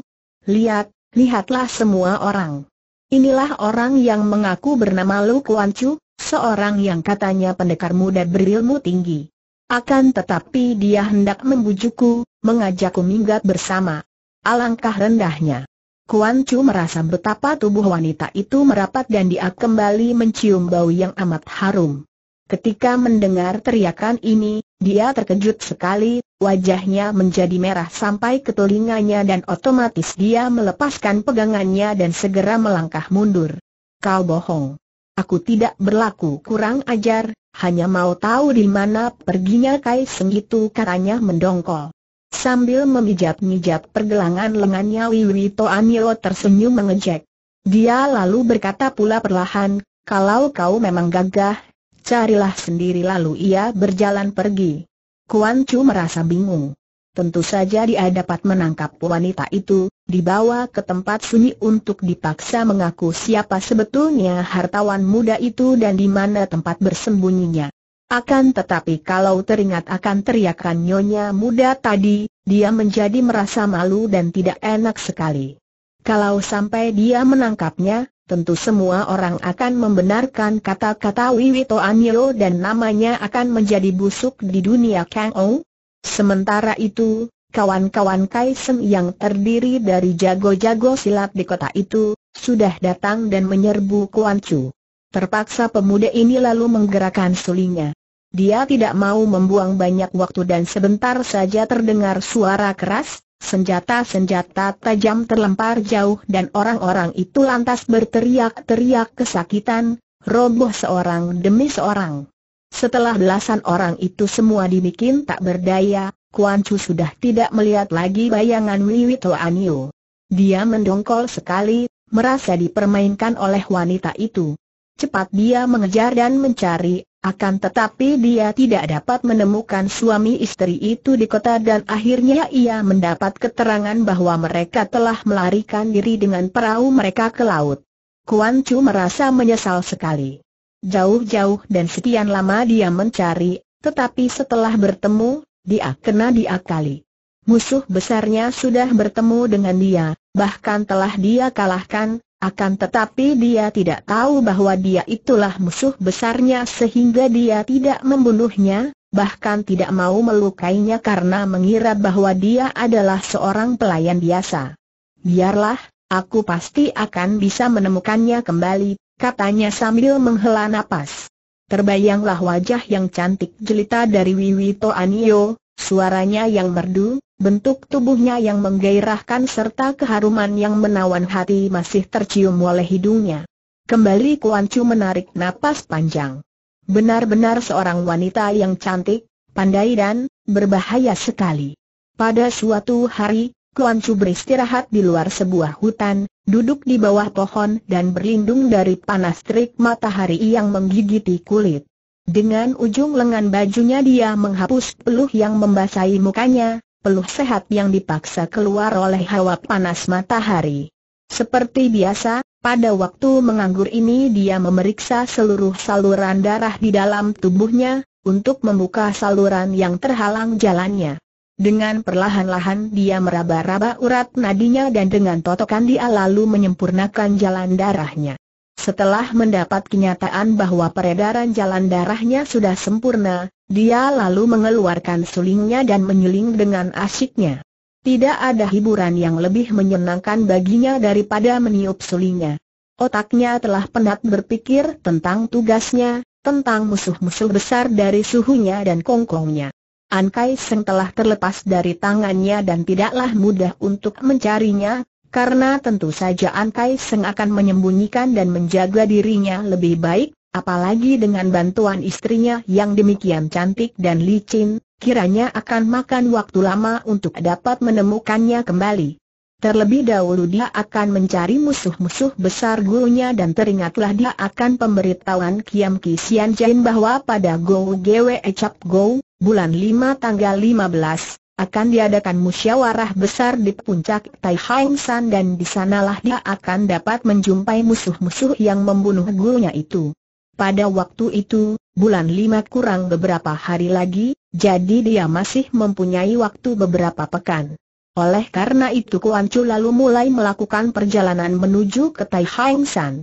Lihat, lihatlah semua orang. Inilah orang yang mengaku bernama Lu Kuan Chu, seorang yang katanya pendekar muda berilmu tinggi. Akan tetapi dia hendak membujukku, mengajakku minggat bersama. Alangkah rendahnya. Kuan Chu merasa betapa tubuh wanita itu merapat dan dia kembali mencium bau yang amat harum. Ketika mendengar teriakan ini, dia terkejut sekali, wajahnya menjadi merah sampai ke telinganya dan otomatis dia melepaskan pegangannya dan segera melangkah mundur. Kau bohong. Aku tidak berlaku kurang ajar, hanya mau tahu di mana perginya Kai Seng itu katanya mendongkol. Sambil memijat-mijat pergelangan lengannya Wiwi Toanilo tersenyum mengejek. Dia lalu berkata pula perlahan, kalau kau memang gagah, carilah sendiri lalu ia berjalan pergi. Kuan Chu merasa bingung. Tentu saja dia dapat menangkap wanita itu, dibawa ke tempat sunyi untuk dipaksa mengaku siapa sebetulnya hartawan muda itu dan di mana tempat bersembunyinya. Akan tetapi kalau teringat akan teriakan nyonya muda tadi, dia menjadi merasa malu dan tidak enak sekali. Kalau sampai dia menangkapnya, tentu semua orang akan membenarkan kata-kata Wiwito Anilo dan namanya akan menjadi busuk di dunia Kang Ong. Sementara itu, kawan-kawan kaisen yang terdiri dari jago-jago silat di kota itu, sudah datang dan menyerbu Kuan Chu. Terpaksa pemuda ini lalu menggerakkan sulingnya. Dia tidak mau membuang banyak waktu dan sebentar saja terdengar suara keras, senjata-senjata tajam terlempar jauh dan orang-orang itu lantas berteriak-teriak kesakitan, roboh seorang demi seorang. Setelah belasan orang itu semua dibikin tak berdaya, Kuan Chu sudah tidak melihat lagi bayangan Wiwito Anio. Dia mendongkol sekali, merasa dipermainkan oleh wanita itu. Cepat dia mengejar dan mencari, akan tetapi dia tidak dapat menemukan suami istri itu di kota dan akhirnya ia mendapat keterangan bahwa mereka telah melarikan diri dengan perahu mereka ke laut. Kuan Chu merasa menyesal sekali. Jauh-jauh dan sekian lama dia mencari, tetapi setelah bertemu, dia kena diakali. Musuh besarnya sudah bertemu dengan dia, bahkan telah dia kalahkan, akan tetapi dia tidak tahu bahwa dia itulah musuh besarnya sehingga dia tidak membunuhnya, bahkan tidak mau melukainya karena mengira bahwa dia adalah seorang pelayan biasa. Biarlah, aku pasti akan bisa menemukannya kembali, katanya sambil menghela napas. Terbayanglah wajah yang cantik jelita dari Wiwito Anio, suaranya yang merdu, bentuk tubuhnya yang menggairahkan serta keharuman yang menawan hati masih tercium oleh hidungnya. Kembali Kuan Chu menarik napas panjang. Benar-benar seorang wanita yang cantik, pandai dan berbahaya sekali. Pada suatu hari, Kuan Chu beristirahat di luar sebuah hutan, duduk di bawah pohon dan berlindung dari panas terik matahari yang menggigiti kulit. Dengan ujung lengan bajunya dia menghapus peluh yang membasahi mukanya, peluh sehat yang dipaksa keluar oleh hawa panas matahari. Seperti biasa, pada waktu menganggur ini dia memeriksa seluruh saluran darah di dalam tubuhnya, untuk membuka saluran yang terhalang jalannya. Dengan perlahan-lahan dia meraba-raba urat nadinya dan dengan totokan dia lalu menyempurnakan jalan darahnya. Setelah mendapat kenyataan bahwa peredaran jalan darahnya sudah sempurna, dia lalu mengeluarkan sulingnya dan menyuling dengan asyiknya. Tidak ada hiburan yang lebih menyenangkan baginya daripada meniup sulingnya. Otaknya telah penat berpikir tentang tugasnya, tentang musuh-musuh besar dari suhunya dan kongkongnya. An Kai Seng telah terlepas dari tangannya dan tidaklah mudah untuk mencarinya, karena tentu saja An Kai Seng akan menyembunyikan dan menjaga dirinya lebih baik, apalagi dengan bantuan istrinya yang demikian cantik dan licin, kiranya akan makan waktu lama untuk dapat menemukannya kembali. Terlebih dahulu dia akan mencari musuh-musuh besar gurunya dan teringatlah dia akan pemberitahuan Kiam Kisian Jain bahwa pada Go Gwe Ecap Go, bulan 5 tanggal 15, akan diadakan musyawarah besar di puncak Tai Hang San dan di sanalah dia akan dapat menjumpai musuh-musuh yang membunuh gurunya itu. Pada waktu itu, bulan 5 kurang beberapa hari lagi, jadi dia masih mempunyai waktu beberapa pekan. Oleh karena itu Kuan Chu lalu mulai melakukan perjalanan menuju ke Tai Hang San.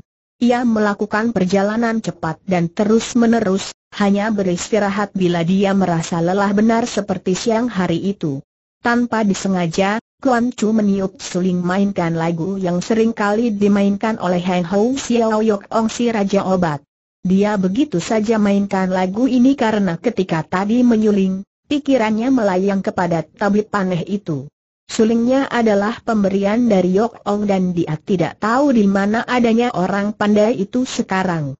Ia melakukan perjalanan cepat dan terus-menerus, hanya beristirahat bila dia merasa lelah benar seperti siang hari itu. Tanpa disengaja, Kuan Chu meniup suling mainkan lagu yang sering kali dimainkan oleh Heng Ho Xiao Yok Ong si Raja Obat. Dia begitu saja mainkan lagu ini karena ketika tadi menyuling, pikirannya melayang kepada tabib paneh itu. Sulingnya adalah pemberian dari Yok Ong dan dia tidak tahu di mana adanya orang pandai itu sekarang.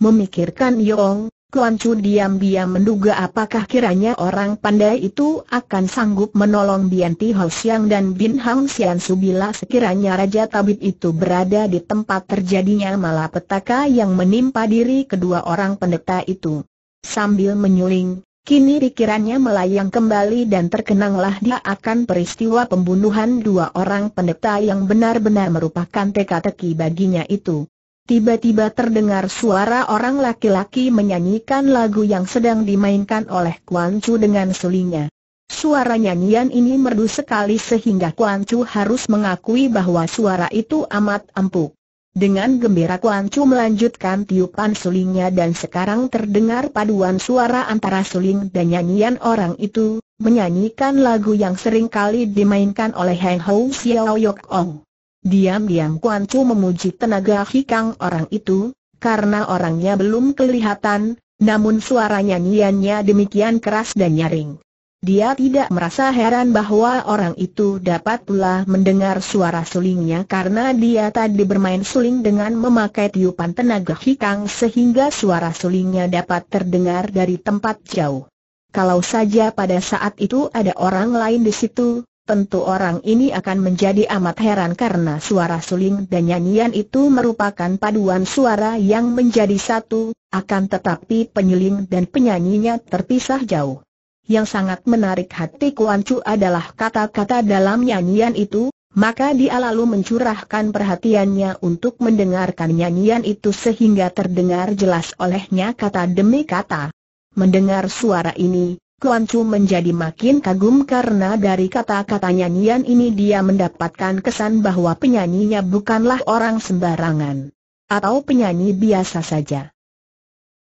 Memikirkan Yong, Kuan Chu diam-diam menduga apakah kiranya orang pandai itu akan sanggup menolong Bian Ti Hao Siang dan Bin Hang Sian Subila sekiranya Raja Tabib itu berada di tempat terjadinya malapetaka yang menimpa diri kedua orang pendeta itu. Sambil menyuling, kini pikirannya melayang kembali dan terkenanglah dia akan peristiwa pembunuhan dua orang pendeta yang benar-benar merupakan teka-teki baginya itu. Tiba-tiba terdengar suara orang laki-laki menyanyikan lagu yang sedang dimainkan oleh Kuan Chu dengan sulingnya. Suara nyanyian ini merdu sekali sehingga Kuan Chu harus mengakui bahwa suara itu amat empuk. Dengan gembira Kuan Chu melanjutkan tiupan sulingnya dan sekarang terdengar paduan suara antara suling dan nyanyian orang itu, menyanyikan lagu yang sering kali dimainkan oleh Heng Hou Xiao Yok Ong. Diam-diam Kuan Chu memuji tenaga hikang orang itu, karena orangnya belum kelihatan, namun suara nyanyiannya demikian keras dan nyaring. Dia tidak merasa heran bahwa orang itu dapat pula mendengar suara sulingnya karena dia tadi bermain suling dengan memakai tiupan tenaga hikang sehingga suara sulingnya dapat terdengar dari tempat jauh. Kalau saja pada saat itu ada orang lain di situ, Tentu orang ini akan menjadi amat heran karena suara suling dan nyanyian itu merupakan paduan suara yang menjadi satu, akan tetapi penyuling dan penyanyinya terpisah jauh. Yang sangat menarik hati Kuan Chu adalah kata-kata dalam nyanyian itu, maka dia lalu mencurahkan perhatiannya untuk mendengarkan nyanyian itu sehingga terdengar jelas olehnya kata demi kata. Mendengar suara ini, Kuan Chu menjadi makin kagum karena dari kata-kata nyanyian ini dia mendapatkan kesan bahwa penyanyinya bukanlah orang sembarangan. Atau penyanyi biasa saja.